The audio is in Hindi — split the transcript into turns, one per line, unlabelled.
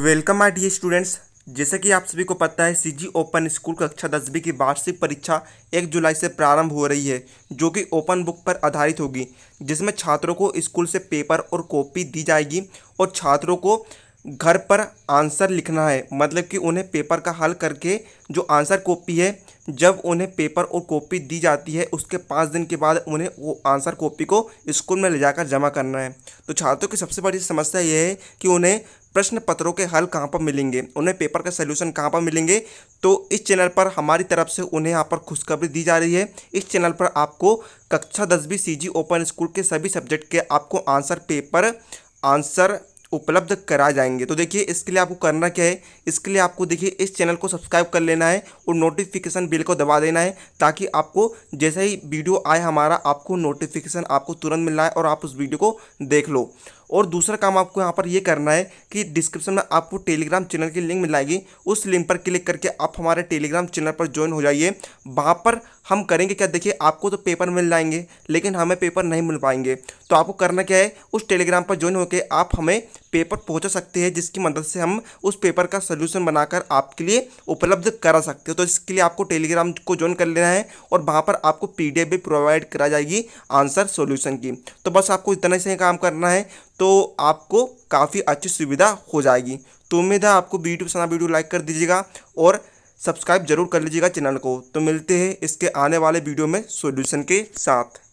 वेलकम आई डी स्टूडेंट्स जैसे कि आप सभी को पता है सीजी ओपन स्कूल कक्षा दसवीं की वार्षिक परीक्षा एक जुलाई से प्रारंभ हो रही है जो कि ओपन बुक पर आधारित होगी जिसमें छात्रों को स्कूल से पेपर और कॉपी दी जाएगी और छात्रों को घर पर आंसर लिखना है मतलब कि उन्हें पेपर का हल करके जो आंसर कॉपी है जब उन्हें पेपर और कॉपी दी जाती है उसके पाँच दिन के बाद उन्हें वो आंसर कॉपी को स्कूल में ले जाकर जमा करना है तो छात्रों की सबसे बड़ी समस्या ये है कि उन्हें प्रश्न पत्रों के हल कहाँ पर मिलेंगे उन्हें पेपर के सोल्यूशन कहाँ पर मिलेंगे तो इस चैनल पर हमारी तरफ से उन्हें यहाँ पर खुशखबरी दी जा रही है इस चैनल पर आपको कक्षा दसवीं सी जी ओपन स्कूल के सभी सब्जेक्ट के आपको आंसर पेपर आंसर उपलब्ध कराए जाएंगे तो देखिए इसके लिए आपको करना क्या है इसके लिए आपको देखिए इस चैनल को सब्सक्राइब कर लेना है और नोटिफिकेशन बिल को दबा देना है ताकि आपको जैसे ही वीडियो आए हमारा आपको नोटिफिकेशन आपको तुरंत मिलना है और आप उस वीडियो को देख लो और दूसरा काम आपको यहाँ पर ये करना है कि डिस्क्रिप्शन में आपको टेलीग्राम चैनल की लिंक मिल जाएगी उस लिंक पर क्लिक करके आप हमारे टेलीग्राम चैनल पर ज्वाइन हो जाइए वहाँ पर हम करेंगे क्या देखिए आपको तो पेपर मिल जाएंगे लेकिन हमें पेपर नहीं मिल पाएंगे तो आपको करना क्या है उस टेलीग्राम पर ज्वाइन होकर आप हमें पेपर पहुंचा सकते हैं जिसकी मदद से हम उस पेपर का सोल्यूशन बनाकर आपके लिए उपलब्ध करा सकते हो तो इसके लिए आपको टेलीग्राम को ज्वाइन कर लेना है और वहाँ पर आपको पी भी प्रोवाइड करा जाएगी आंसर सोल्यूशन की तो बस आपको इतना सही काम करना है तो आपको काफ़ी अच्छी सुविधा हो जाएगी तो उम्मीद है आपको वीडियो पसंद वीडियो लाइक कर दीजिएगा और सब्सक्राइब जरूर कर लीजिएगा चैनल को तो मिलते हैं इसके आने वाले वीडियो में सॉल्यूशन के साथ